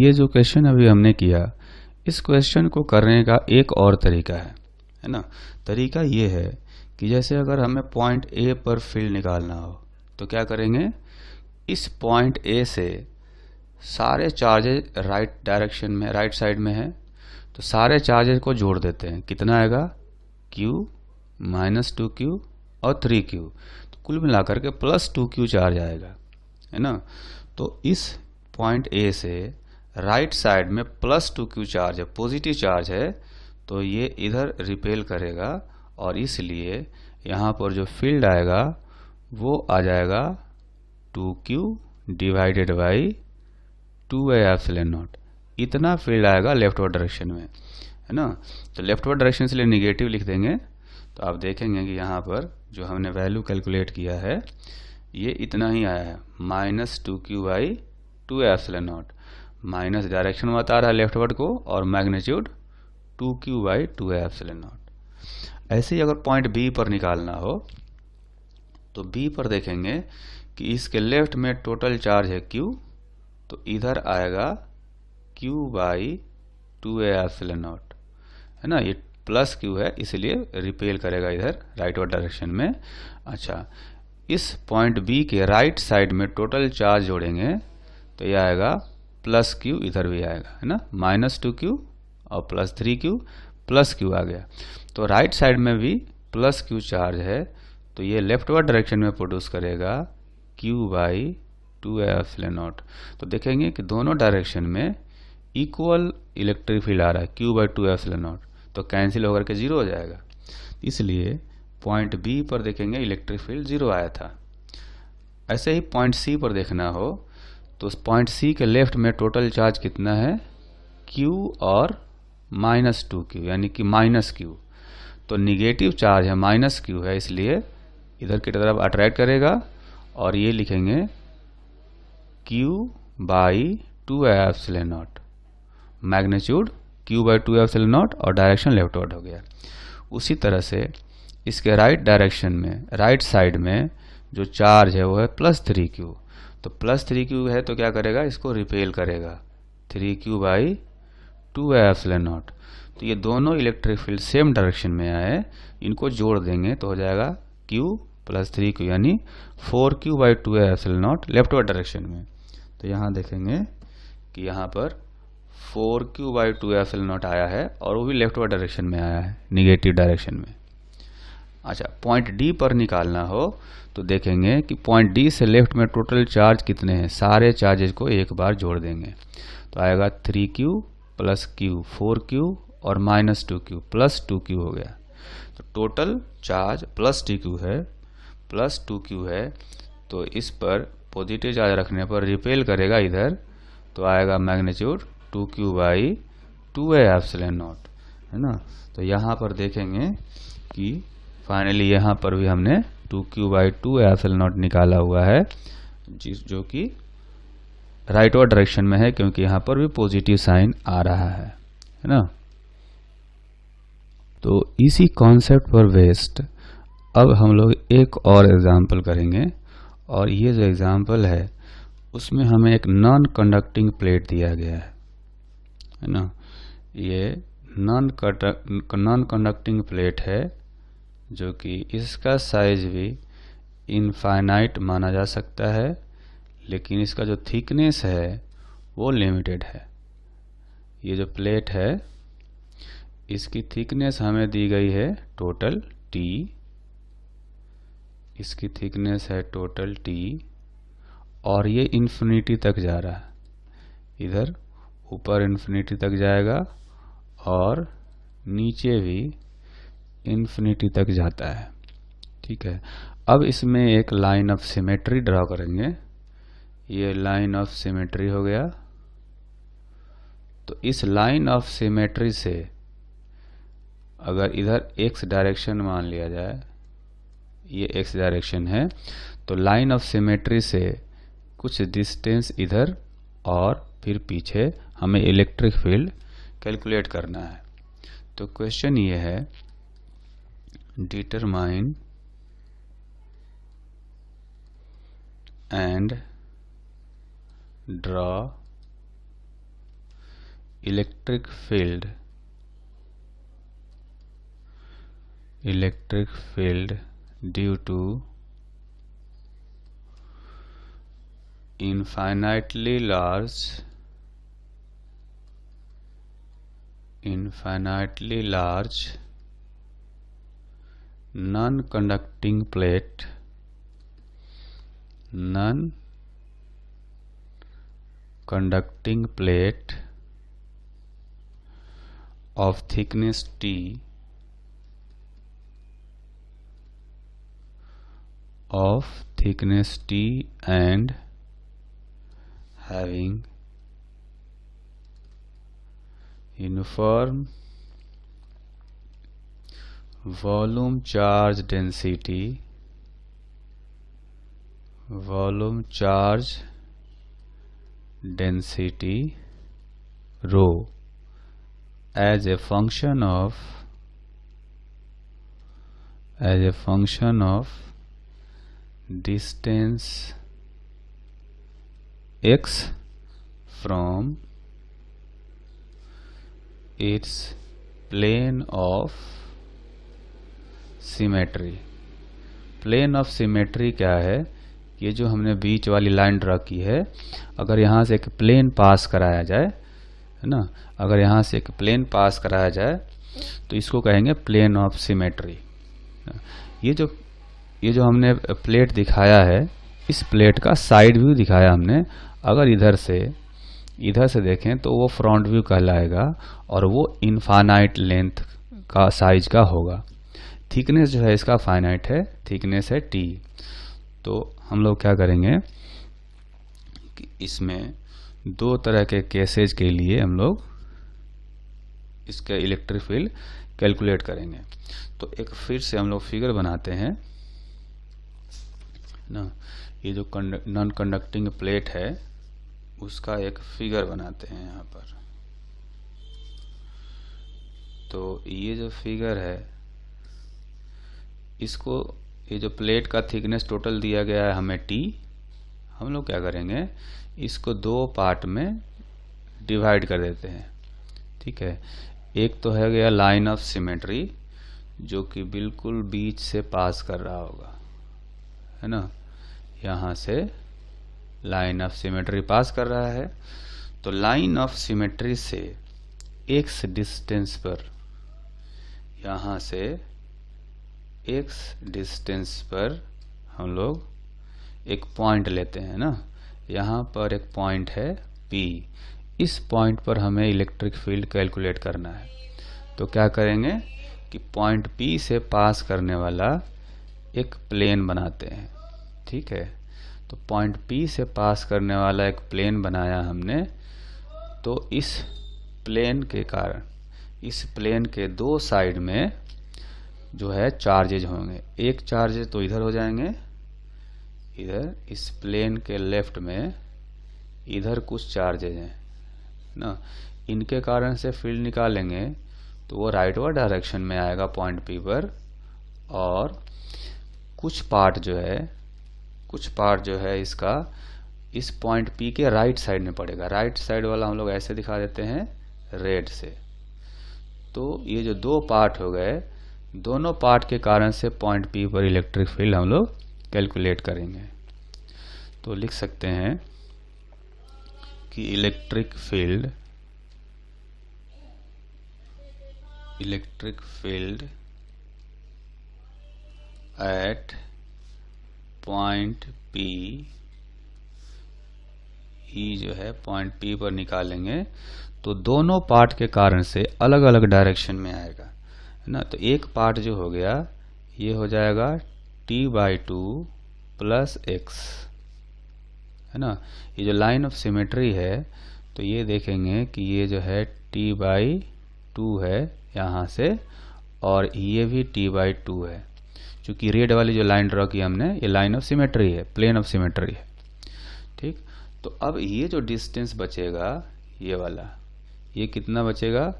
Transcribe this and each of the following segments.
ये जो क्वेश्चन अभी हमने किया इस क्वेश्चन को करने का एक और तरीका है है ना तरीका ये है कि जैसे अगर हमें पॉइंट ए पर फील्ड निकालना हो तो क्या करेंगे इस पॉइंट ए से सारे चार्जेज राइट डायरेक्शन में राइट साइड में है तो सारे चार्जेज को जोड़ देते हैं कितना आएगा क्यू माइनस टू क्यू और थ्री क्यू तो कुल मिलाकर के प्लस टू क्यू चार्ज आएगा है ना तो इस पॉइंट ए से राइट right साइड में प्लस टू क्यू चार्ज है पॉजिटिव चार्ज है तो ये इधर रिपेल करेगा और इसलिए यहाँ पर जो फील्ड आएगा वो आ जाएगा two Q divided by two A epsilon naught इतना फील्ड आएगा लेफ्ट वर्ड डायरेक्शन में है ना तो लेफ्ट वर्ड डायरेक्शन से लिए निगेटिव लिख देंगे तो आप देखेंगे कि यहाँ पर जो हमने वैल्यू कैलकुलेट किया है ये इतना ही आया है minus two Q by two epsilon naught minus direction में बता रहा है लेफ्टवर्ड को और magnitude two Q by two F epsilon naught ऐसे ही अगर पॉइंट बी पर निकालना हो तो बी पर देखेंगे कि इसके लेफ्ट में टोटल चार्ज है क्यू तो इधर आएगा Q by two F epsilon naught है ना ये प्लस क्यू है इसलिए रिपेल करेगा इधर राइट वर्ड डायरेक्शन में अच्छा इस पॉइंट बी के राइट साइड में टोटल चार्ज जोड़ेंगे तो यह आएगा प्लस क्यू इधर भी आएगा है ना माइनस टू क्यू और plus three Q plus Q आ गया तो राइट साइड में भी प्लस क्यू चार्ज है तो ये लेफ्ट वर्ड डायरेक्शन में प्रोड्यूस करेगा Q by two epsilon naught तो देखेंगे कि दोनों डायरेक्शन में इक्वल इलेक्ट्रिक फील्ड आ रहा है Q by two epsilon naught तो कैंसिल होकर के जीरो हो जाएगा इसलिए पॉइंट बी पर देखेंगे इलेक्ट्रिक फील्ड जीरो आया था ऐसे ही पॉइंट सी पर देखना हो तो उस पॉइंट सी के लेफ्ट में टोटल चार्ज कितना है क्यू और माइनस टू क्यू यानी कि माइनस क्यू तो निगेटिव चार्ज है माइनस क्यू है इसलिए इधर की तरफ अट्रैक्ट करेगा और ये लिखेंगे Q by two epsilon naught magnitude Q by two epsilon naught और डायरेक्शन लेफ्टवर्ड हो गया उसी तरह से इसके राइट right डायरेक्शन में राइट right साइड में जो चार्ज है वो है प्लस थ्री क्यू तो प्लस थ्री क्यू है तो क्या करेगा इसको रिपेल करेगा थ्री क्यू बाई टू है एप्सलन नॉट तो ये दोनों इलेक्ट्रिक फील्ड सेम डायरेक्शन में आए इनको जोड़ देंगे तो हो जाएगा क्यू प्लस थ्री क्यू यानी फोर क्यू बाई टू है epsilon naught leftward direction में तो यहाँ देखेंगे कि यहाँ पर four Q by two epsilon naught आया है और वो भी लेफ्ट वर्ड डायरेक्शन में आया है निगेटिव डायरेक्शन में अच्छा पॉइंट डी पर निकालना हो तो देखेंगे कि पॉइंट डी से लेफ्ट में टोटल चार्ज कितने हैं सारे चार्जेज को एक बार जोड़ देंगे तो आएगा three Q plus Q four Q और minus two Q plus two Q हो गया तो total charge plus T Q है प्लस टू क्यू है तो इस पर पॉजिटिव चार्ज रखने पर रिपेल करेगा इधर तो आएगा magnitude two Q by two है एप्सलेन नॉट है ना तो यहाँ पर देखेंगे कि फाइनली यहाँ पर भी हमने two Q by two epsilon naught निकाला हुआ है जिस जो कि राइट और डायरेक्शन में है क्योंकि यहाँ पर भी पॉजिटिव साइन आ रहा है है ना तो इसी कॉन्सेप्ट पर वेस्ट अब हम लोग एक और एग्जाम्पल करेंगे और ये जो एग्जाम्पल है उसमें हमें एक नॉन कंडक्टिंग प्लेट दिया गया है है ना ये नॉन कंडक्टिंग प्लेट है जो कि इसका साइज भी इनफाइनाइट माना जा सकता है लेकिन इसका जो थिकनेस है वो लिमिटेड है ये जो प्लेट है इसकी थिकनेस हमें दी गई है टोटल टी इसकी थिकनेस है टोटल टी और ये इन्फिनिटी तक जा रहा है इधर ऊपर इन्फिनिटी तक जाएगा और नीचे भी इन्फिनिटी तक जाता है ठीक है अब इसमें एक लाइन ऑफ सिमेट्री ड्रा करेंगे ये लाइन ऑफ सिमेट्री हो गया तो इस लाइन ऑफ सिमेट्री से अगर इधर एक्स डायरेक्शन मान लिया जाए ये एक्स डायरेक्शन है तो लाइन ऑफ सिमेट्री से कुछ डिस्टेंस इधर और फिर पीछे हमें इलेक्ट्रिक फील्ड कैलकुलेट करना है तो क्वेश्चन ये है determine and draw electric field electric field due to infinitely large infinitely large non-conducting plate non-conducting plate of thickness T of thickness T and having uniform volume charge density volume charge density rho as a function of as a function of distance x from its plane of symmetry plane of symmetry क्या है ये जो हमने बीच वाली line draw की है अगर यहाँ से एक प्लेन पास कराया जाए है ना अगर यहाँ से एक प्लेन पास कराया जाए तो इसको कहेंगे प्लेन ऑफ सिमेट्री ये जो ये जो हमने प्लेट दिखाया है इस प्लेट का साइड व्यू दिखाया हमने अगर इधर से इधर से देखें तो वो फ्रंट व्यू कहलाएगा और वो इन्फानाइट लेंथ का साइज का होगा थिकनेस जो है इसका फाइनाइट है थिकनेस है टी तो हम लोग क्या करेंगे कि इसमें दो तरह के केसेज के लिए हम लोग इसका इलेक्ट्रिक फील्ड कैलकुलेट करेंगे तो एक फिर से हम लोग फिगर बनाते हैं ना ये जो नॉन कंडक्टिंग प्लेट है उसका एक फिगर बनाते हैं यहाँ पर तो ये जो फिगर है इसको ये जो प्लेट का थिकनेस टोटल दिया गया है हमें टी हम लोग क्या करेंगे इसको दो पार्ट में डिवाइड कर देते हैं ठीक है एक तो है गया लाइन ऑफ सिमेट्री जो कि बिल्कुल बीच से पास कर रहा होगा है ना यहाँ से लाइन ऑफ सिमेट्री पास कर रहा है तो लाइन ऑफ सिमेट्री से एक्स डिस्टेंस पर यहाँ से एक्स डिस्टेंस पर हम लोग एक पॉइंट लेते हैं ना यहाँ पर एक पॉइंट है पी इस पॉइंट पर हमें इलेक्ट्रिक फील्ड कैलकुलेट करना है तो क्या करेंगे कि पॉइंट पी से पास करने वाला एक प्लेन बनाते हैं ठीक है तो पॉइंट पी से पास करने वाला एक प्लेन बनाया हमने तो इस प्लेन के कारण इस प्लेन के दो साइड में जो है चार्जेज होंगे एक चार्जेज तो इधर हो जाएंगे इधर इस प्लेन के लेफ्ट में इधर कुछ चार्जेज हैं ना इनके कारण से फील्ड निकालेंगे तो वो राइटवर्ड डायरेक्शन में आएगा पॉइंट पी पर और कुछ पार्ट जो है कुछ पार्ट जो है इसका इस पॉइंट पी के राइट साइड में पड़ेगा राइट साइड वाला हम लोग ऐसे दिखा देते हैं रेड से तो ये जो दो पार्ट हो गए दोनों पार्ट के कारण से पॉइंट पी पर इलेक्ट्रिक फील्ड हम लोग कैलकुलेट करेंगे तो लिख सकते हैं कि electric field electric field at point P E जो है पॉइंट पी पर निकालेंगे तो दोनों पार्ट के कारण से अलग अलग डायरेक्शन में आएगा है ना तो एक पार्ट जो हो गया ये हो जाएगा T by two plus X है ना ये जो लाइन ऑफ सिमेट्री है तो ये देखेंगे कि ये जो है टी बाई टू है यहाँ से और ये भी टी बाई टू है क्योंकि रेड वाली जो लाइन ड्रॉ की हमने ये लाइन ऑफ सिमेट्री है प्लेन ऑफ सिमेट्री है ठीक तो अब ये जो डिस्टेंस बचेगा ये वाला ये कितना बचेगा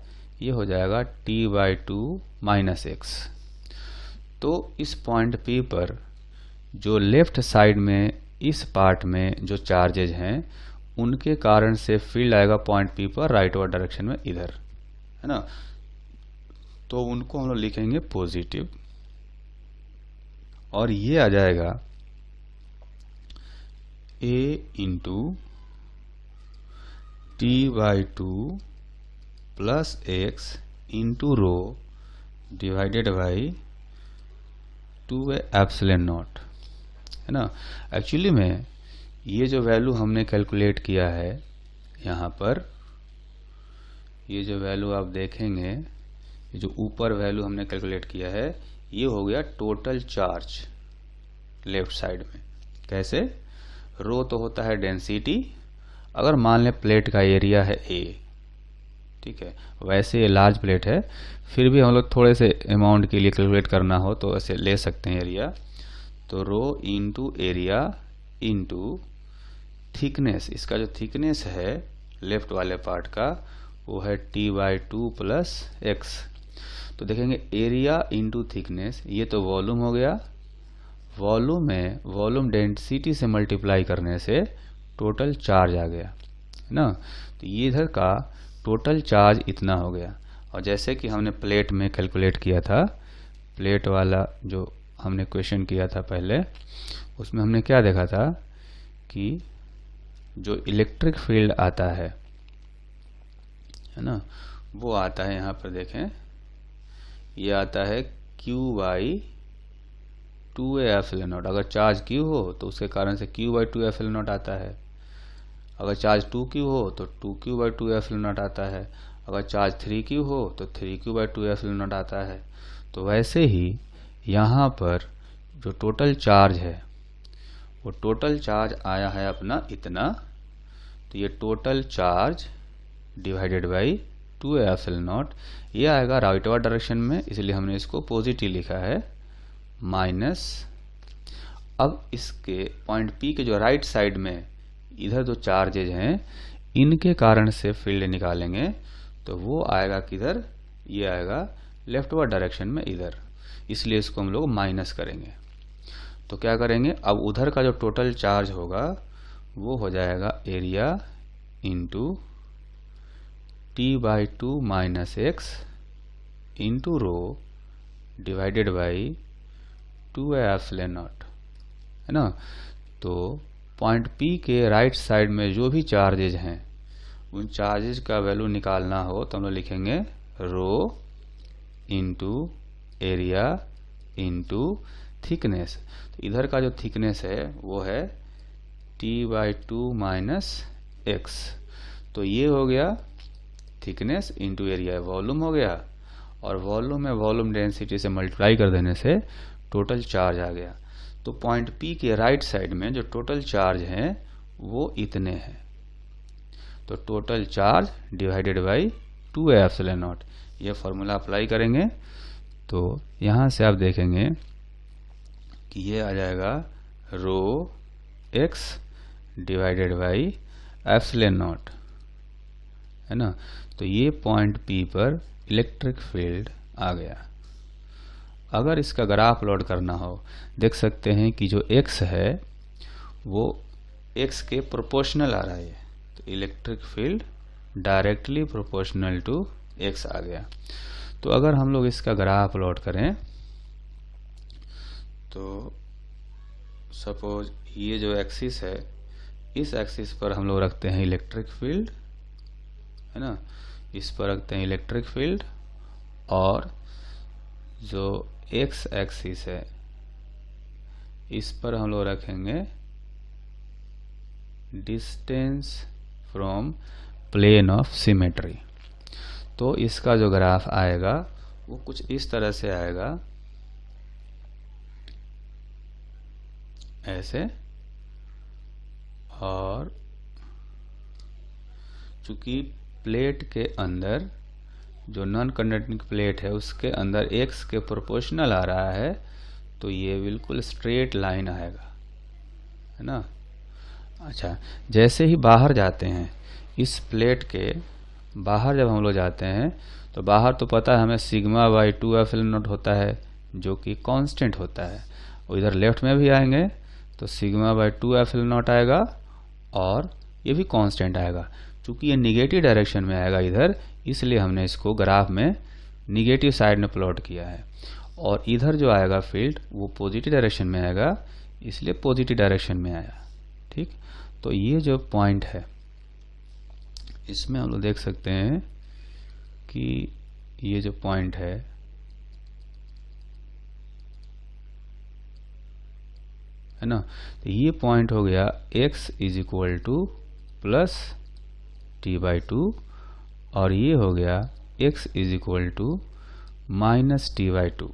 ये हो जाएगा T by two minus x तो इस पॉइंट पी पर जो लेफ्ट साइड में इस पार्ट में जो चार्जेज हैं उनके कारण से फील्ड आएगा पॉइंट पी पर राइट वर्ड डायरेक्शन में इधर है ना तो उनको हम लोग लिखेंगे पॉजिटिव और ये आ जाएगा A into T by two plus X into rho divided by two epsilon naught है ना एक्चुअली में ये जो वैल्यू हमने कैलकुलेट किया है यहाँ पर ये जो वैल्यू आप देखेंगे ये जो ऊपर वैल्यू हमने कैलकुलेट किया है ये हो गया टोटल चार्ज लेफ्ट साइड में कैसे रो तो होता है डेंसिटी अगर मान लें प्लेट का एरिया है ए ठीक है वैसे ये लार्ज प्लेट है फिर भी हम लोग थोड़े से अमाउंट के लिए कैलकुलेट करना हो तो ऐसे ले सकते हैं एरिया तो rho into area into thickness इसका जो थिकनेस है लेफ्ट वाले पार्ट का वो है T by two plus X तो देखेंगे एरिया इनटू थिकनेस ये तो वॉल्यूम हो गया वॉल्यूम में वॉल्यूम डेंसिटी से मल्टीप्लाई करने से टोटल चार्ज आ गया है ना तो ये इधर का टोटल चार्ज इतना हो गया और जैसे कि हमने प्लेट में कैलकुलेट किया था प्लेट वाला जो हमने क्वेश्चन किया था पहले उसमें हमने क्या देखा था कि जो इलेक्ट्रिक फील्ड आता है है ना वो आता है यहाँ पर देखें ये आता है Q by two epsilon naught अगर चार्ज Q हो तो उसके कारण से Q by two epsilon naught आता है अगर चार्ज टू क्यू हो तो two Q by two F naught आता है अगर चार्ज थ्री क्यू हो तो three Q by two F naught आता है तो वैसे ही यहाँ पर जो टोटल चार्ज है वो टोटल चार्ज आया है अपना इतना तो ये total charge divided by two epsilon naught ये आएगा राइट वार्ड डायरेक्शन में इसलिए हमने इसको पॉजिटिव लिखा है माइनस अब इसके पॉइंट पी के जो राइट साइड में इधर जो चार्जेज हैं इनके कारण से फील्ड निकालेंगे तो वो आएगा किधर ये आएगा लेफ्ट व डायरेक्शन में इधर इसलिए इसको हम लोग माइनस करेंगे तो क्या करेंगे अब उधर का जो टोटल चार्ज होगा वो हो जाएगा area into T by two minus X into rho divided by two epsilon naught है ना तो पॉइंट पी के राइट साइड में जो भी चार्जेज हैं उन चार्जेज का वैल्यू निकालना हो तो हम लोग लिखेंगे rho into area into thickness तो इधर का जो थिकनेस है वो है T by two minus x तो ये हो गया थिकनेस इंटू एरिया वॉल्यूम हो गया और वॉल्यूम में वॉल्यूम डेंसिटी से मल्टीप्लाई कर देने से टोटल चार्ज आ गया तो पॉइंट पी के राइट साइड में जो टोटल चार्ज हैं वो इतने हैं तो total charge divided by two f epsilon naught ये फॉर्मूला अप्लाई करेंगे तो यहाँ से आप देखेंगे कि ये आ जाएगा rho x divided by f epsilon naught है ना तो ये पॉइंट पी पर इलेक्ट्रिक फील्ड आ गया अगर इसका ग्राफ लोड करना हो देख सकते हैं कि जो एक्स है वो एक्स के प्रोपोर्शनल आ रहा है तो electric field directly proportional to x आ गया तो अगर हम लोग इसका ग्राफ लोड करें तो सपोज ये जो एक्सिस है इस एक्सिस पर हम लोग रखते हैं इलेक्ट्रिक फील्ड है ना इस पर रखते हैं इलेक्ट्रिक फील्ड और जो एक्स एक्सिस है इस पर हम लोग रखेंगे distance from plane of symmetry तो इसका जो ग्राफ आएगा वो कुछ इस तरह से आएगा ऐसे और चूंकि प्लेट के अंदर जो नॉन कंडक्टिंग प्लेट है उसके अंदर एक्स के प्रोपोर्शनल आ रहा है तो ये बिल्कुल स्ट्रेट लाइन आएगा है ना अच्छा जैसे ही बाहर जाते हैं इस प्लेट के बाहर जब हम लोग जाते हैं तो बाहर तो पता है हमें sigma by two epsilon naught होता है जो कि कांस्टेंट होता है और इधर लेफ्ट में भी आएंगे तो sigma by two epsilon naught आएगा और ये भी कांस्टेंट आएगा चूंकि ये निगेटिव डायरेक्शन में आएगा इधर इसलिए हमने इसको ग्राफ में निगेटिव साइड में प्लॉट किया है और इधर जो आएगा फील्ड वो पॉजिटिव डायरेक्शन में आएगा इसलिए पॉजिटिव डायरेक्शन में आया ठीक तो ये जो पॉइंट है इसमें हम लोग देख सकते हैं कि ये जो पॉइंट है है ना तो ये पॉइंट हो गया x is equal to plus t by two और ये हो गया x is equal to minus t by two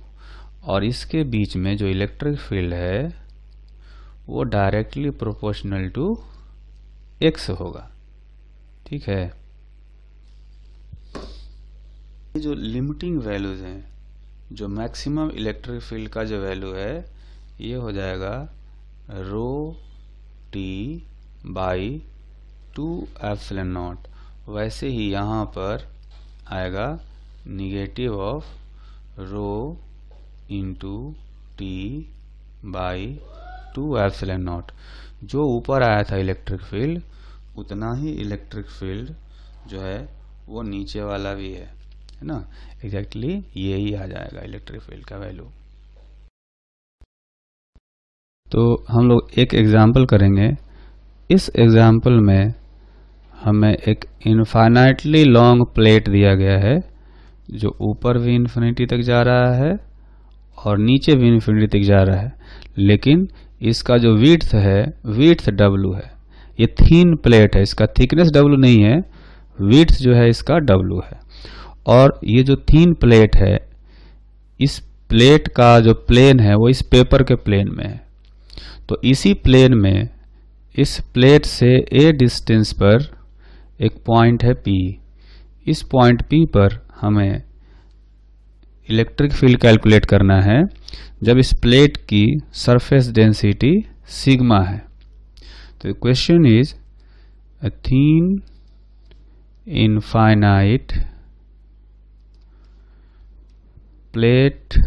और इसके बीच में जो इलेक्ट्रिक फील्ड है वो डायरेक्टली प्रोपोर्शनल टू एक्स होगा ठीक है ये जो लिमिटिंग वैल्यूज हैं जो मैक्सिमम इलेक्ट्रिक फील्ड का जो वैल्यू है ये हो जाएगा rho t by two F naught वैसे ही यहाँ पर आएगा negative of rho into T by two epsilon naught जो ऊपर आया था इलेक्ट्रिक फील्ड उतना ही इलेक्ट्रिक फील्ड जो है वो नीचे वाला भी है है ना एग्जैक्टली exactly ये ही आ जाएगा इलेक्ट्रिक फील्ड का वैल्यू तो हम लोग एक एग्जाम्पल करेंगे इस एग्जाम्पल में हमें एक इन्फाइनाइटली लॉन्ग प्लेट दिया गया है जो ऊपर भी इन्फिनिटी तक जा रहा है और नीचे भी इन्फिनिटी तक जा रहा है लेकिन इसका जो विथ है वीड्थ डब्लू है ये थीन प्लेट है इसका थिकनेस डब्लू नहीं है वीड्थ जो है इसका डब्लू है और ये जो थीन प्लेट है इस प्लेट का जो प्लेन है वो इस पेपर के प्लेन में है तो इसी प्लेन में इस प्लेट से ए डिस्टेंस पर एक पॉइंट है पी इस पॉइंट पी पर हमें इलेक्ट्रिक फील्ड कैलकुलेट करना है जब इस प्लेट की सरफेस डेंसिटी सिग्मा है तो question is a thin infinite plate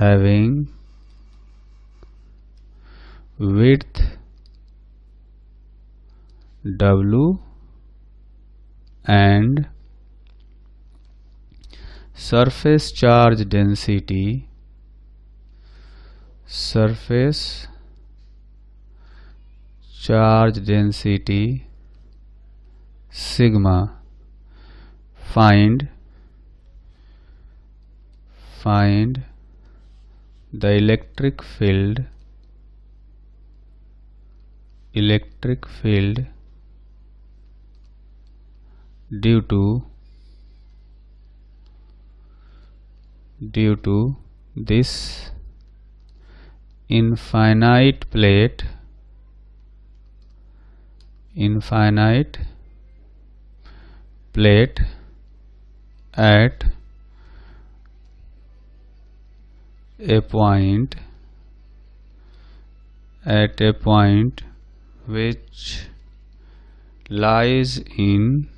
having with W and surface charge density surface charge density sigma find find the electric field electric field due to due to this infinite plate infinite plate at a point at a point which lies in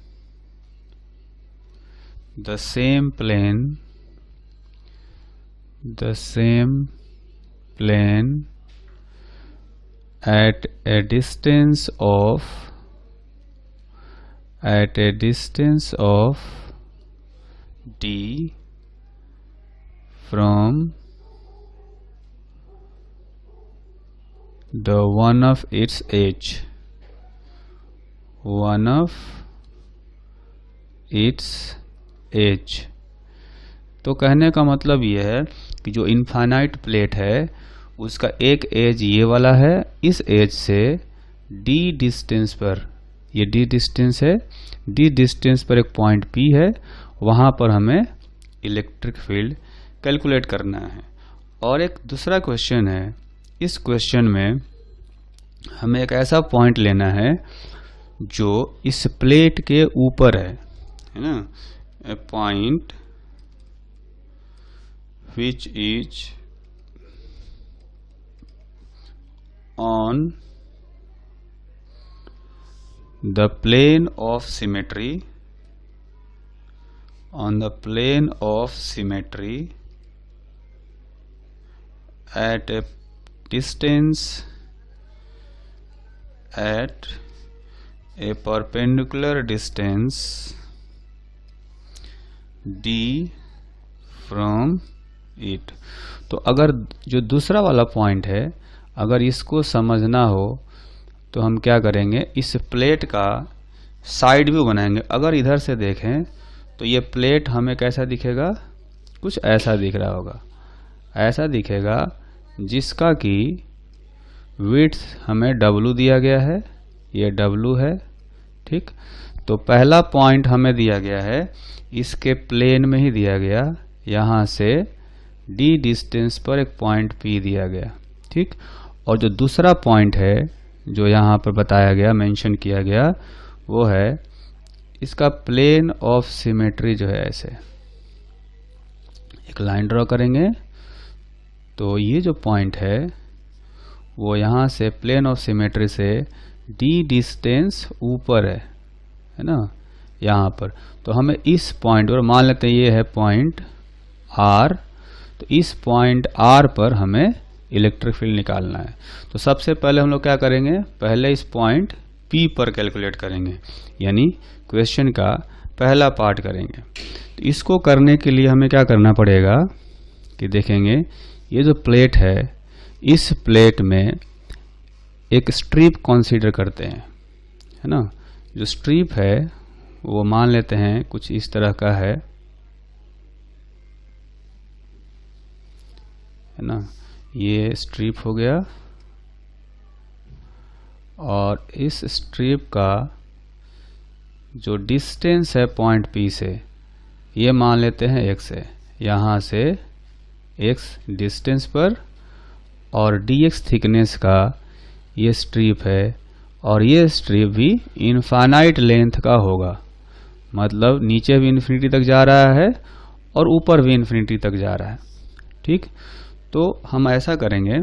the same plane the same plane at a distance of at a distance of d from the one of its edge one of its एच तो कहने का मतलब ये है कि जो infinite plate है उसका एक एज ये वाला है इस एज से डी डिस्टेंस पर ये डी डिस्टेंस है डी डिस्टेंस पर एक पॉइंट पी है वहाँ पर हमें इलेक्ट्रिक फील्ड कैलकुलेट करना है और एक दूसरा क्वेश्चन है इस क्वेश्चन में हमें एक ऐसा पॉइंट लेना है जो इस प्लेट के ऊपर है है ना a point which is on the plane of symmetry on the plane of symmetry at a distance at a perpendicular distance d from it तो अगर जो दूसरा वाला पॉइंट है अगर इसको समझना हो तो हम क्या करेंगे इस प्लेट का साइड व्यू बनाएंगे अगर इधर से देखें तो ये प्लेट हमें कैसा दिखेगा कुछ ऐसा दिख रहा होगा ऐसा दिखेगा जिसका कि विथ हमें W दिया गया है ये W है ठीक तो पहला पॉइंट हमें दिया गया है इसके प्लेन में ही दिया गया यहाँ से डी डिस्टेंस पर एक पॉइंट पी दिया गया ठीक और जो दूसरा पॉइंट है जो यहाँ पर बताया गया मेंशन किया गया वो है इसका प्लेन ऑफ सिमेट्री जो है ऐसे एक लाइन ड्रॉ करेंगे तो ये जो पॉइंट है वो यहाँ से प्लेन ऑफ सिमेट्री से डी डिस्टेंस ऊपर है है ना यहाँ पर तो हमें इस पॉइंट पर मान लेते हैं ये है पॉइंट आर तो इस पॉइंट आर पर हमें इलेक्ट्रिक फील्ड निकालना है तो सबसे पहले हम लोग क्या करेंगे पहले इस पॉइंट पी पर कैलकुलेट करेंगे यानी क्वेश्चन का पहला पार्ट करेंगे तो इसको करने के लिए हमें क्या करना पड़ेगा कि देखेंगे ये जो प्लेट है इस प्लेट में एक स्ट्रिप कंसीडर करते हैं है ना जो स्ट्रीप है वो मान लेते हैं कुछ इस तरह का है है ना ये स्ट्रिप हो गया और इस स्ट्रिप का जो डिस्टेंस है पॉइंट पी से ये मान लेते हैं एक्स है यहाँ से एक्स डिस्टेंस पर और डी एक्स थिकनेस का ये स्ट्रिप है और ये स्ट्रिप भी इन्फानाइट लेंथ का होगा मतलब नीचे भी इन्फिनिटी तक जा रहा है और ऊपर भी इन्फिनिटी तक जा रहा है ठीक तो हम ऐसा करेंगे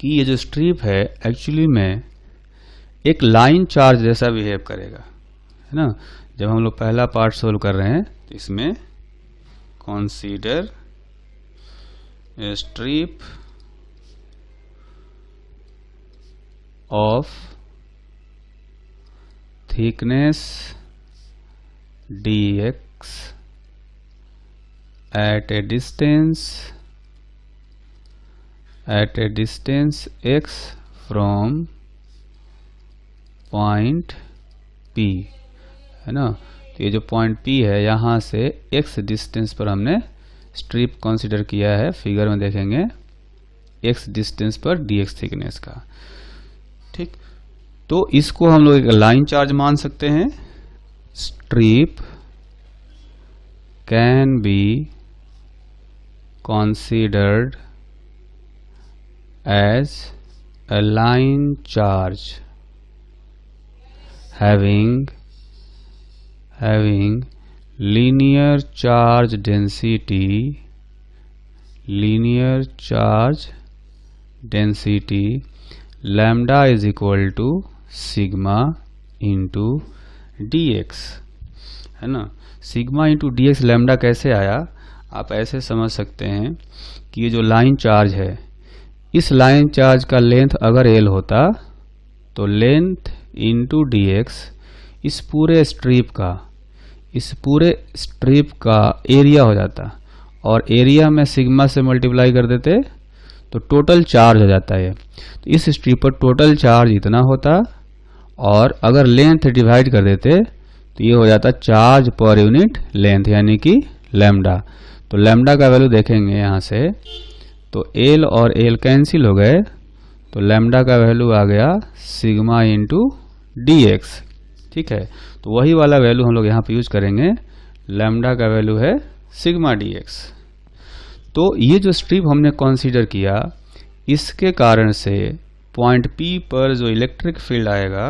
कि ये जो स्ट्रिप है एक्चुअली में एक लाइन चार्ज जैसा बिहेव करेगा है ना जब हम लोग पहला पार्ट सोल्व कर रहे हैं तो इसमें consider strip of thickness dx at a distance at a distance x from point P है ना तो ये जो पॉइंट P है यहाँ से x डिस्टेंस पर हमने स्ट्रिप कंसिडर किया है फिगर में देखेंगे x डिस्टेंस पर dx थिकनेस का ठीक तो इसको हम लोग एक लाइन चार्ज मान सकते हैं strip can be considered as a line charge having having linear charge density linear charge density lambda is equal to sigma into d x है ना sigma into d x lambda कैसे आया आप ऐसे समझ सकते हैं कि ये जो लाइन चार्ज है इस लाइन चार्ज का लेंथ अगर एल होता तो लेंथ इंटू डी एक्स इस पूरे स्ट्रीप का इस पूरे स्ट्रीप का एरिया हो जाता और एरिया में सिग्मा से मल्टीप्लाई कर देते तो टोटल चार्ज हो जाता है तो इस स्ट्रिप पर टोटल चार्ज इतना होता और अगर लेंथ डिवाइड कर देते तो ये हो जाता चार्ज पर यूनिट लेंथ यानी कि लेमडा तो लेमडा का वैल्यू देखेंगे यहाँ से तो एल और एल कैंसिल हो गए तो लैम्डा का वैल्यू आ गया सिग्मा इंटू डी एक्स ठीक है तो वही वाला वैल्यू हम लोग यहाँ पर यूज करेंगे लेमडा का वैल्यू है सिग्मा डी एक्स तो ये जो स्ट्रिप हमने कंसीडर किया इसके कारण से पॉइंट पी पर जो इलेक्ट्रिक फील्ड आएगा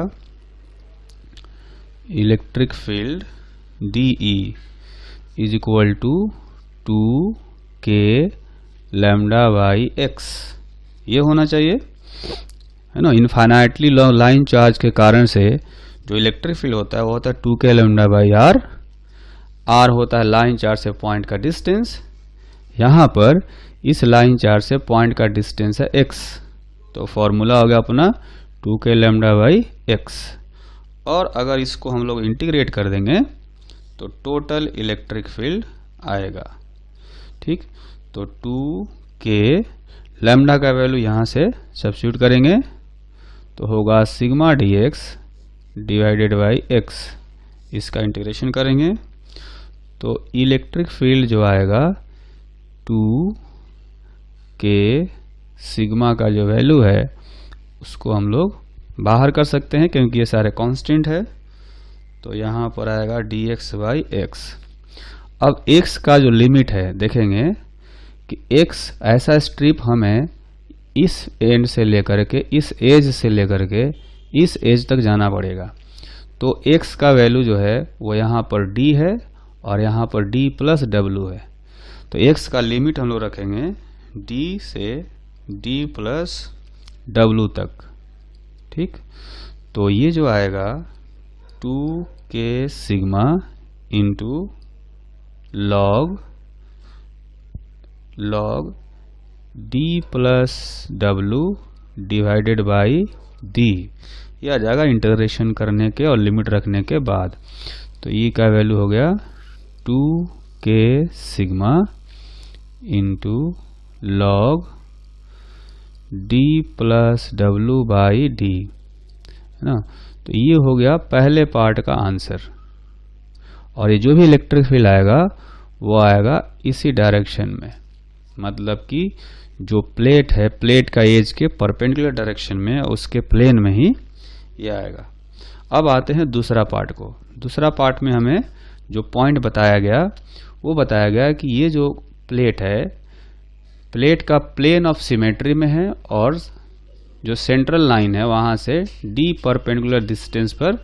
electric field d E is equal to two k lambda by x ये होना चाहिए है ना लॉन्ग लाइन चार्ज के कारण से जो इलेक्ट्रिक फील्ड होता है वो होता है to k lambda by are r होता है लाइन चार्ज से पॉइंट का डिस्टेंस यहाँ पर इस लाइन चार्ज से पॉइंट का डिस्टेंस है एक्स तो फॉर्मूला हो गया अपना to k lambda by x और अगर इसको हम लोग इंटीग्रेट कर देंगे तो टोटल इलेक्ट्रिक फील्ड आएगा ठीक तो टू के लेमडा का वैल्यू यहाँ से सब्सिट्यूट करेंगे तो होगा sigma d x divided by x इसका इंटीग्रेशन करेंगे तो इलेक्ट्रिक फील्ड जो आएगा टू के सिग्मा का जो वैल्यू है उसको हम लोग बाहर कर सकते हैं क्योंकि ये सारे कांस्टेंट है तो यहाँ पर आएगा डी एक्स बाई एक्स अब एक्स का जो लिमिट है देखेंगे कि एक्स ऐसा स्ट्रिप हमें इस एंड से लेकर के इस एज से लेकर के इस एज तक जाना पड़ेगा तो एक्स का वैल्यू जो है वो यहाँ पर डी है और यहाँ पर डी प्लस डब्लू है तो एक्स का लिमिट हम लोग रखेंगे डी से डी प्लस डब्लू तक ठीक तो ये जो आएगा two k sigma into log log d plus डब्लू डिवाइडेड बाई डी ये आ जाएगा इंटरग्रेशन करने के और लिमिट रखने के बाद तो ई का वैल्यू हो गया two k sigma into log d plus डब्लू बाई डी है ना तो ये हो गया पहले पार्ट का आंसर और ये जो भी इलेक्ट्रिक फील्ड आएगा वो आएगा इसी डायरेक्शन में मतलब कि जो प्लेट है प्लेट का एज के परपेंडिकुलर डायरेक्शन में उसके प्लेन में ही ये आएगा अब आते हैं दूसरा पार्ट को दूसरा पार्ट में हमें जो पॉइंट बताया गया वो बताया गया कि ये जो प्लेट है प्लेट का प्लेन ऑफ सिमेट्री में है और जो सेंट्रल लाइन है वहाँ से डी परपेंडिकुलर डिस्टेंस पर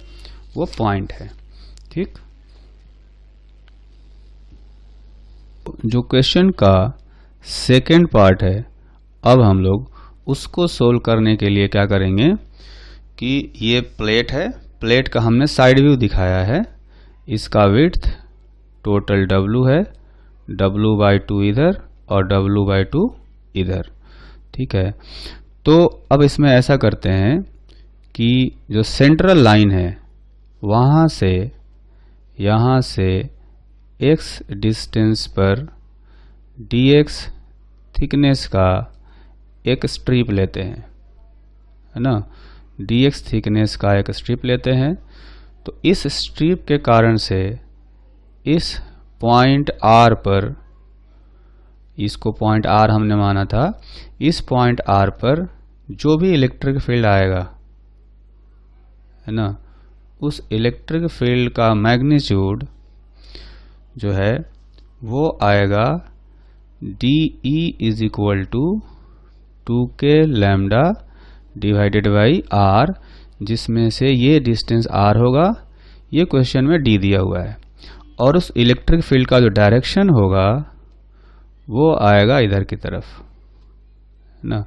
वो पॉइंट है ठीक जो क्वेश्चन का सेकेंड पार्ट है अब हम लोग उसको सोल्व करने के लिए क्या करेंगे कि ये प्लेट है प्लेट का हमने साइड व्यू दिखाया है इसका विथ टोटल डब्लू है डब्लू बाई टू इधर और डब्लू बाई टू इधर ठीक है तो अब इसमें ऐसा करते हैं कि जो सेंट्रल लाइन है वहाँ से यहाँ से x डिस्टेंस पर dx थिकनेस का एक स्ट्रिप लेते हैं है ना dx थिकनेस का एक स्ट्रिप लेते हैं तो इस स्ट्रिप के कारण से इस पॉइंट आर पर इसको पॉइंट आर हमने माना था इस पॉइंट आर पर जो भी इलेक्ट्रिक फील्ड आएगा है ना उस इलेक्ट्रिक फील्ड का मैग्नीट्यूड जो है वो आएगा d E is equal to two k lambda divided by r जिसमें से ये डिस्टेंस आर होगा ये क्वेश्चन में डी दिया हुआ है और उस इलेक्ट्रिक फील्ड का जो डायरेक्शन होगा वो आएगा इधर की तरफ ना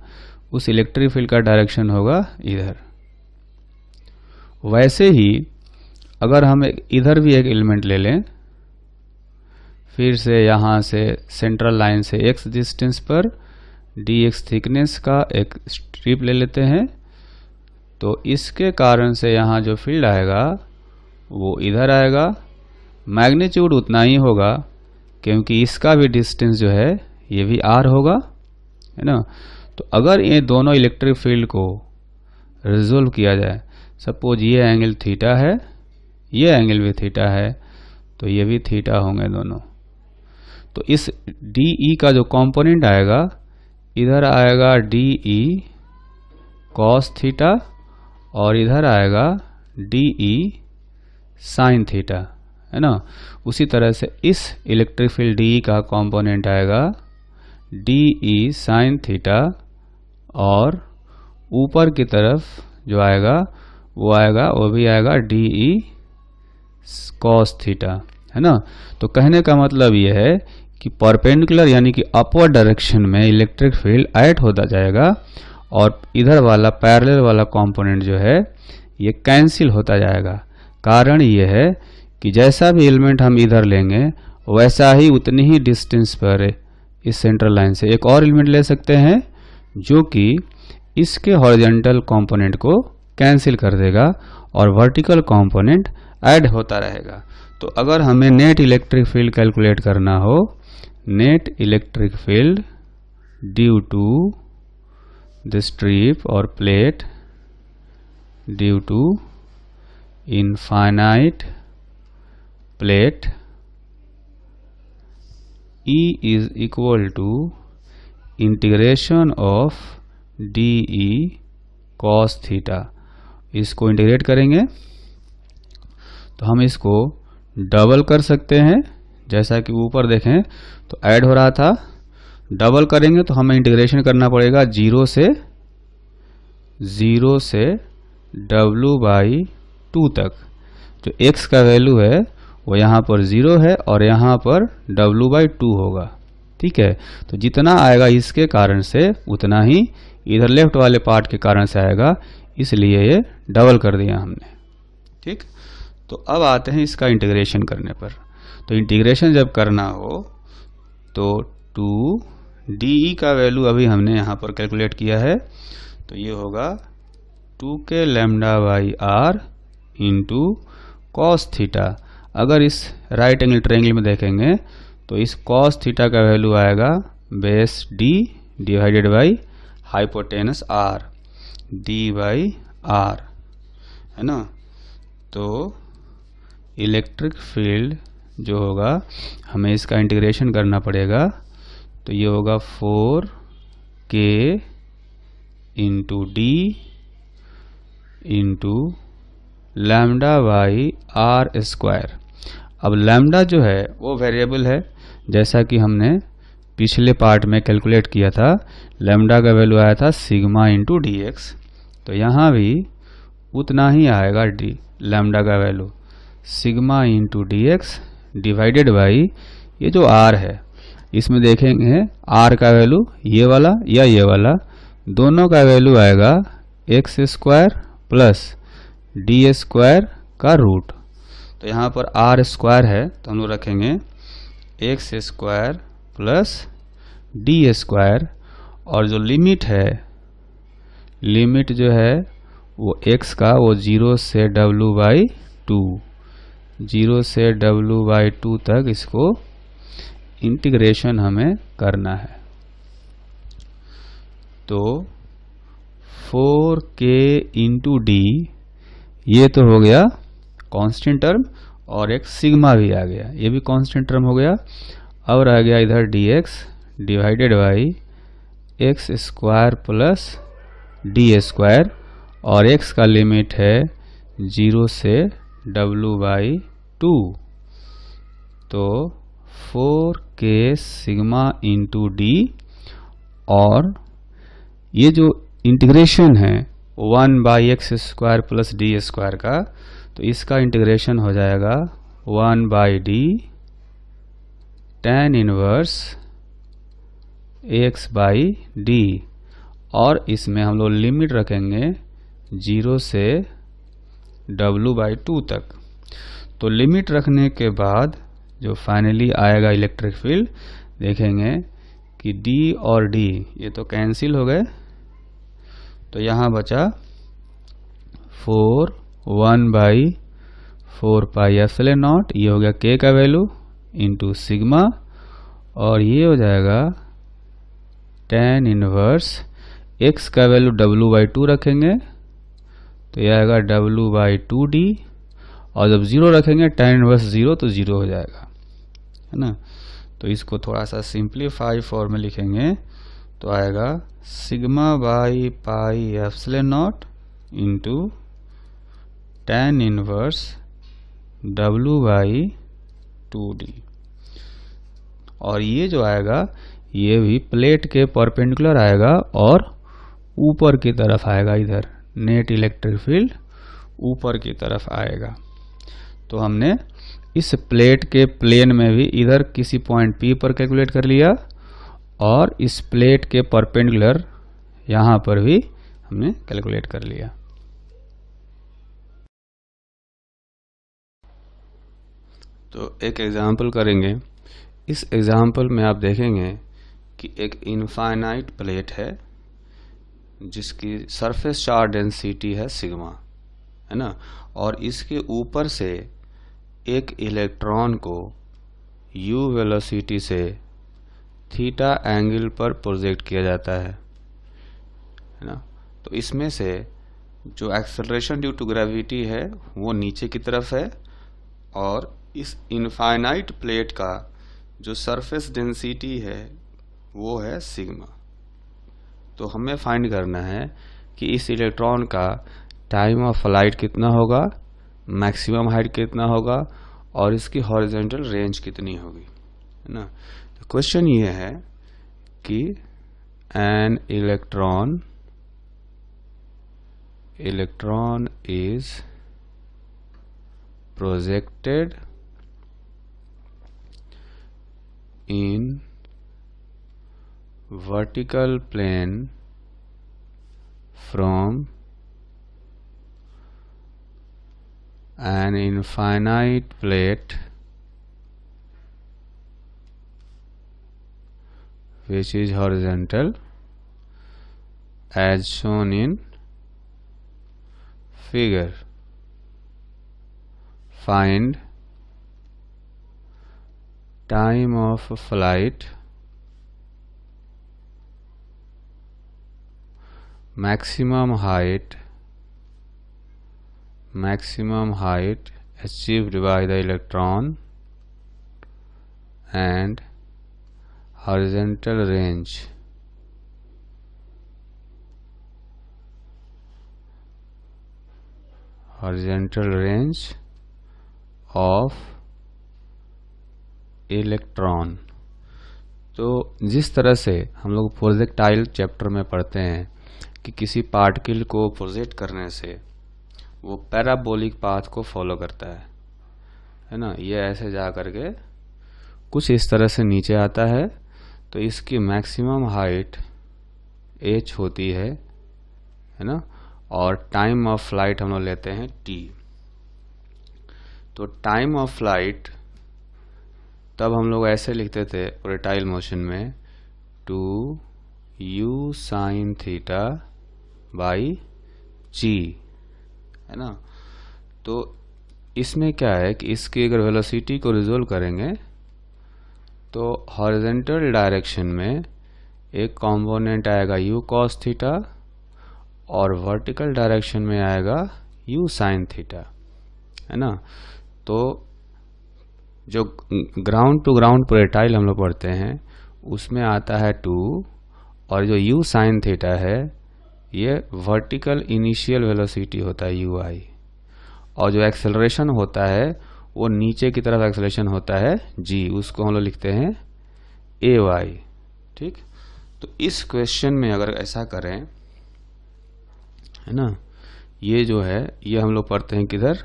उस इलेक्ट्रिक फील्ड का डायरेक्शन होगा इधर वैसे ही अगर हम इधर भी एक एलिमेंट ले लें फिर से यहाँ से सेंट्रल लाइन से एक्स डिस्टेंस पर डी एक्स थिकनेस का एक स्ट्रिप ले लेते हैं तो इसके कारण से यहाँ जो फील्ड आएगा वो इधर आएगा मैग्नीट्यूड उतना ही होगा क्योंकि इसका भी डिस्टेंस जो है ये भी आर होगा है ना तो अगर ये दोनों इलेक्ट्रिक फील्ड को रिजोल्व किया जाए सपोज ये एंगल थीटा है ये एंगल भी थीटा है तो ये भी थीटा होंगे दोनों तो इस डी ई e का जो कंपोनेंट आएगा इधर आएगा डी ई कॉस थीटा और इधर आएगा डी ई साइन थीटा है ना उसी तरह से इस इलेक्ट्रिक फील्ड डी का कंपोनेंट आएगा डी ई साइन थीटा और ऊपर की तरफ जो आएगा वो आएगा वो भी आएगा डी ई कॉस थीटा है ना तो कहने का मतलब यह है कि परपेंडिकुलर यानी कि अपवर डायरेक्शन में इलेक्ट्रिक फील्ड ऐड होता जाएगा और इधर वाला पैरेलल वाला कंपोनेंट जो है ये कैंसिल होता जाएगा कारण ये है कि जैसा भी एलिमेंट हम इधर लेंगे वैसा ही उतनी ही डिस्टेंस पर इस सेंट्रल लाइन से एक और एलिमेंट ले सकते हैं जो कि इसके हॉरिजेंटल कंपोनेंट को कैंसिल कर देगा और वर्टिकल कंपोनेंट ऐड होता रहेगा तो अगर हमें नेट इलेक्ट्रिक फील्ड कैलकुलेट करना हो net electric field due to the strip और plate due to infinite plate E is equal to integration of dE cos theta इसको इंटीग्रेट करेंगे तो हम इसको डबल कर सकते हैं जैसा कि ऊपर देखें तो ऐड हो रहा था डबल करेंगे तो हमें इंटीग्रेशन करना पड़ेगा जीरो से जीरो से डब्लू बाई टू तक जो एक्स का वैल्यू है वो यहाँ पर ज़ीरो है और यहाँ पर W बाई टू होगा ठीक है तो जितना आएगा इसके कारण से उतना ही इधर लेफ्ट वाले पार्ट के कारण से आएगा इसलिए ये डबल कर दिया हमने ठीक तो अब आते हैं इसका इंटीग्रेशन करने पर तो इंटीग्रेशन जब करना हो तो टू डी ई का वैल्यू अभी हमने यहाँ पर कैलकुलेट किया है तो ये होगा two k lambda by r into cos theta अगर इस राइट एंगल ट्रायंगल में देखेंगे तो इस कॉस थीटा का वैल्यू आएगा base d divided by hypotenuse r d by r है ना तो इलेक्ट्रिक फील्ड जो होगा हमें इसका इंटीग्रेशन करना पड़ेगा तो ये होगा four k into d into lambda by r square अब लैम्डा जो है वो वेरिएबल है जैसा कि हमने पिछले पार्ट में कैलकुलेट किया था लैमडा का वैल्यू आया था सिग्मा इंटू डी एक्स तो यहाँ भी उतना ही आएगा डी लैमडा का value sigma into d x divided by ये जो आर है इसमें देखेंगे आर का वैल्यू ये वाला या ये वाला दोनों का वैल्यू आएगा x square plus d square का रूट तो यहाँ पर आर स्क्वायर है तो हम लोग रखेंगे x square plus d square और जो लिमिट है लिमिट जो है वो एक्स का वो जीरो से डब्लू बाई टू जीरो से डब्लू बाई टू तक इसको इंटीग्रेशन हमें करना है तो 4k के इंटू डी ये तो हो गया कांस्टेंट टर्म और एक सिग्मा भी आ गया ये भी कांस्टेंट टर्म हो गया और आ गया इधर d x divided by x square plus d square और एक्स का लिमिट है जीरो से डब्लू बाई टू तो four k sigma into d और ये जो इंटीग्रेशन है one by x square plus d square का तो इसका इंटीग्रेशन हो जाएगा one by d tan inverse x by d और इसमें हम लोग लिमिट रखेंगे जीरो से डब्लू बाई टू तक तो लिमिट रखने के बाद जो फाइनली आएगा इलेक्ट्रिक फील्ड देखेंगे कि डी और डी ये तो कैंसिल हो गए तो यहाँ बचा four one by four pi epsilon naught ये हो गया के का वैल्यू इंटू सिग्मा और ये हो जाएगा टेन इनवर्स एक्स का वैल्यू डब्लू बाई टू रखेंगे तो यह आएगा डब्लू बाई टू डी और जब जीरो रखेंगे टेन इनवर्स जीरो तो जीरो हो जाएगा है ना तो इसको थोड़ा सा सिंप्लीफाई फॉर्म में लिखेंगे तो आएगा sigma by pi epsilon naught into tan inverse डब्लू बाई टू डी और ये जो आएगा ये भी प्लेट के परपेंडिकुलर आएगा और ऊपर की तरफ आएगा इधर नेट इलेक्ट्रिक फील्ड ऊपर की तरफ आएगा तो हमने इस प्लेट के प्लेन में भी इधर किसी पॉइंट पी पर कैलकुलेट कर लिया और इस प्लेट के परपेंडिकुलर यहाँ पर भी हमने कैलकुलेट कर लिया तो एक एग्ज़ाम्पल करेंगे इस एग्ज़ाम्पल में आप देखेंगे कि एक इनफाइनाइट प्लेट है जिसकी सरफेस चार्ज डेंसिटी है सिग्मा है ना और इसके ऊपर से एक इलेक्ट्रॉन को यू वेलोसिटी से थीटा एंगल पर प्रोजेक्ट किया जाता है है ना तो इसमें से जो एक्सेलरेशन ड्यू टू ग्रेविटी है वो नीचे की तरफ है और इस इनफाइनाइट प्लेट का जो सरफेस डेंसिटी है वो है सिग्मा तो हमें फाइंड करना है कि इस इलेक्ट्रॉन का टाइम ऑफ फ्लाइट कितना होगा मैक्सिमम हाइट कितना होगा और इसकी हॉरिजेंटल रेंज कितनी होगी है ना तो क्वेश्चन ये है कि an electron electron is projected in vertical plane from an infinite plate which is horizontal as shown in figure find time of flight maximum height maximum height achieved by the electron and horizontal range horizontal range of electron तो जिस तरह से हम लोग projectile chapter में पढ़ते हैं कि किसी पार्टिकल को प्रोजेक्ट करने से वो पैराबोलिक पाथ को फॉलो करता है है ना ये ऐसे जा करके कुछ इस तरह से नीचे आता है तो इसकी मैक्सिमम हाइट एच होती है है ना और टाइम ऑफ फ्लाइट हम लोग लेते हैं टी तो टाइम ऑफ फ्लाइट तब हम लोग ऐसे लिखते थे प्रोटाइल मोशन में two u sine theta by g है ना तो इसमें क्या है कि इसकी अगर वेलोसिटी को रिजोल्व करेंगे तो हॉरिजेंटल डायरेक्शन में एक कॉम्पोनेंट आएगा u cos थीटा और वर्टिकल डायरेक्शन में आएगा u sin थीटा है ना तो जो ग्राउंड टू ग्राउंड प्रोरेटाइल हम लोग पढ़ते हैं उसमें आता है टू और जो यू साइन थीटा है ये वर्टिकल इनिशियल वेलोसिटी होता है यू आई और जो एक्सेलरेशन होता है वो नीचे की तरफ एक्सेलरेशन होता है जी उसको हम लोग लिखते हैं ए वाई ठीक तो इस क्वेश्चन में अगर ऐसा करें है ना ये जो है ये हम लोग पढ़ते हैं किधर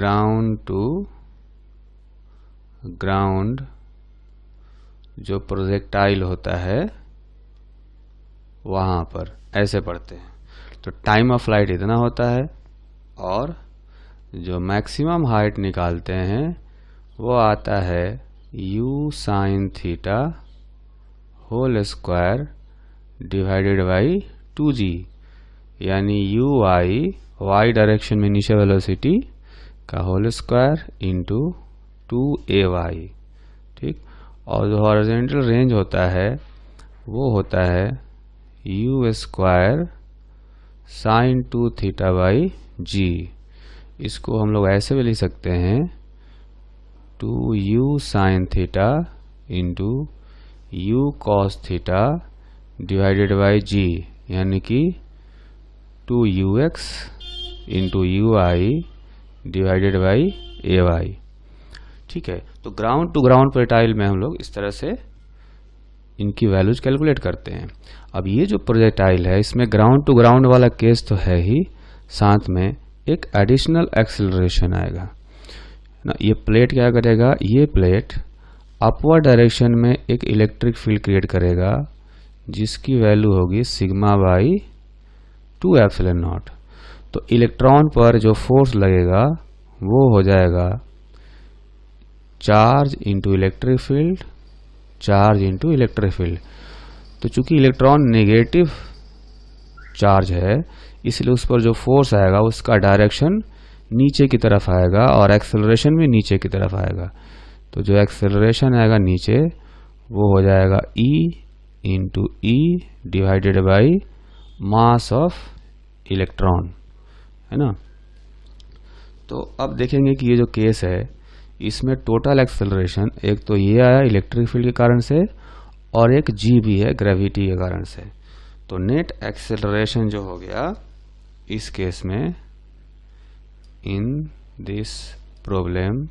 ग्राउंड टू ग्राउंड जो प्रोजेक्टाइल होता है वहाँ पर ऐसे पढ़ते हैं तो टाइम ऑफ फ्लाइट इतना होता है और जो मैक्सिमम हाइट निकालते हैं वो आता है u sine theta whole square divided by two g यानी यू आई वाई डायरेक्शन में इनिशियल वेलोसिटी का whole square into two a y ठीक और जो हॉरिजेंटल रेंज होता है वो होता है u square sine two theta by g इसको हम लोग ऐसे भी लिख सकते हैं two u sine theta into u cos theta divided by g यानी कि two u x into u i divided by a y ठीक है तो ग्राउंड टू ग्राउंड प्रोजेक्टाइल में हम लोग इस तरह से इनकी वैल्यूज कैलकुलेट करते हैं अब ये जो प्रोजेक्टाइल है इसमें ग्राउंड टू ग्राउंड वाला केस तो है ही साथ में एक एडिशनल एक्सेलरेशन आएगा ना ये प्लेट क्या करेगा ये प्लेट अपवर डायरेक्शन में एक इलेक्ट्रिक फील्ड क्रिएट करेगा जिसकी वैल्यू होगी sigma by two F naught तो इलेक्ट्रॉन पर जो फोर्स लगेगा वो हो जाएगा charge into electric field charge into electric field तो चूंकि इलेक्ट्रॉन नेगेटिव चार्ज है इसलिए उस पर जो फोर्स आएगा उसका डायरेक्शन नीचे की तरफ आएगा और एक्सेलरेशन भी नीचे की तरफ आएगा तो जो एक्सेलरेशन आएगा नीचे वो हो जाएगा e into E divided by mass of electron है ना तो अब देखेंगे कि ये जो केस है इसमें टोटल एक्सेलरेशन एक तो ये आया इलेक्ट्रिक फील्ड के कारण से और एक जी भी है ग्रेविटी के कारण से तो नेट एक्सेलरेशन जो हो गया इस केस में in this problem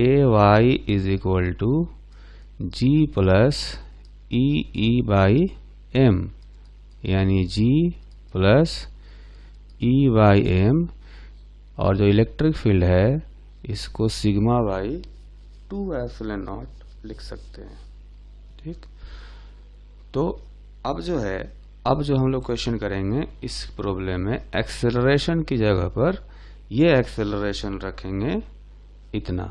a y is equal to g plus e E by m यानी g plus e by m और जो इलेक्ट्रिक फील्ड है इसको sigma by two epsilon naught लिख सकते हैं ठीक तो अब जो है अब जो हम लोग क्वेश्चन करेंगे इस प्रॉब्लम में एक्सेलरेशन की जगह पर ये एक्सेलरेशन रखेंगे इतना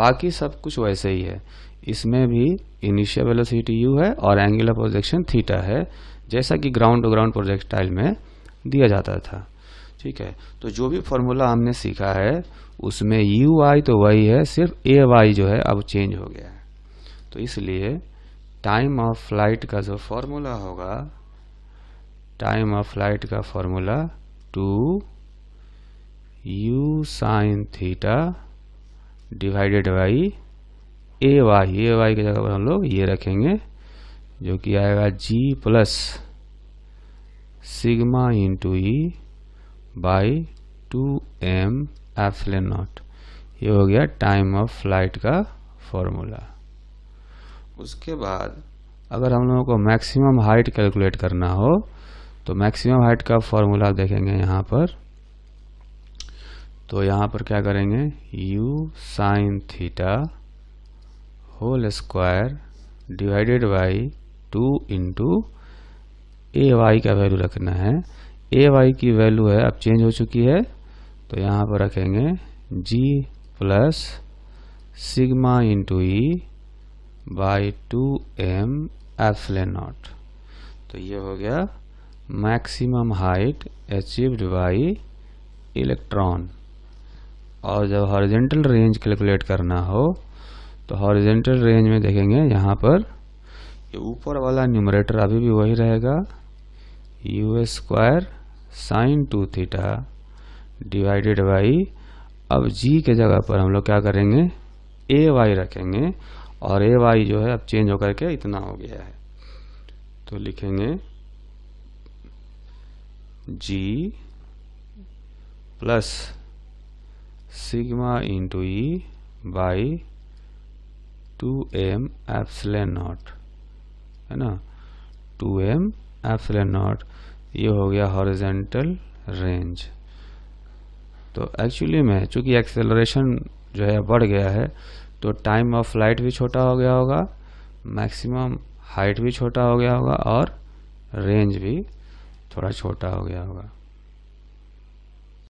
बाकी सब कुछ वैसे ही है इसमें भी इनिशियल वेलोसिटी यू है और एंगुलर प्रोजेक्शन थीटा है जैसा कि ग्राउंड टू ग्राउंड प्रोजेक्टाइल में दिया जाता था ठीक है तो जो भी फॉर्मूला हमने सीखा है उसमें यू आई तो वही है सिर्फ ए वाई जो है अब चेंज हो गया है तो इसलिए टाइम ऑफ फ्लाइट का जो फॉर्मूला होगा टाइम ऑफ फ्लाइट का formula two u sine theta divided by a y a y की जगह पर हम लोग ये रखेंगे जो कि आएगा g plus sigma into e by two m epsilon naught ये हो गया टाइम ऑफ फ्लाइट का फॉर्मूला उसके बाद अगर हम लोगों को मैक्सिमम हाइट कैलकुलेट करना हो तो मैक्सिमम हाइट का फॉर्मूला देखेंगे यहाँ पर तो यहाँ पर क्या करेंगे u sine theta whole square divided by two into a y का वैल्यू रखना है ए वाई की वैल्यू है अब चेंज हो चुकी है तो यहाँ पर रखेंगे g plus sigma into e by two m epsilon naught तो ये हो गया maximum height achieved by electron और जब हॉरिजेंटल रेंज कैलकुलेट करना हो तो हॉरिजेंटल रेंज में देखेंगे यहाँ पर ये ऊपर वाला न्यूमरेटर अभी भी वही रहेगा you square sine two theta divided by अब जी के जगह पर हम लोग क्या करेंगे ए वाई रखेंगे और ए वाई जो है अब चेंज होकर के इतना हो गया है तो लिखेंगे g plus sigma into e by two m epsilon naught है ना टू एम एप्सले नॉट ये हो गया हॉरिजेंटल रेंज तो एक्चुअली में चूंकि एक्सेलरेशन जो है बढ़ गया है तो टाइम ऑफ फ्लाइट भी छोटा हो गया होगा मैक्सिमम हाइट भी छोटा हो गया होगा और रेंज भी थोड़ा छोटा हो गया होगा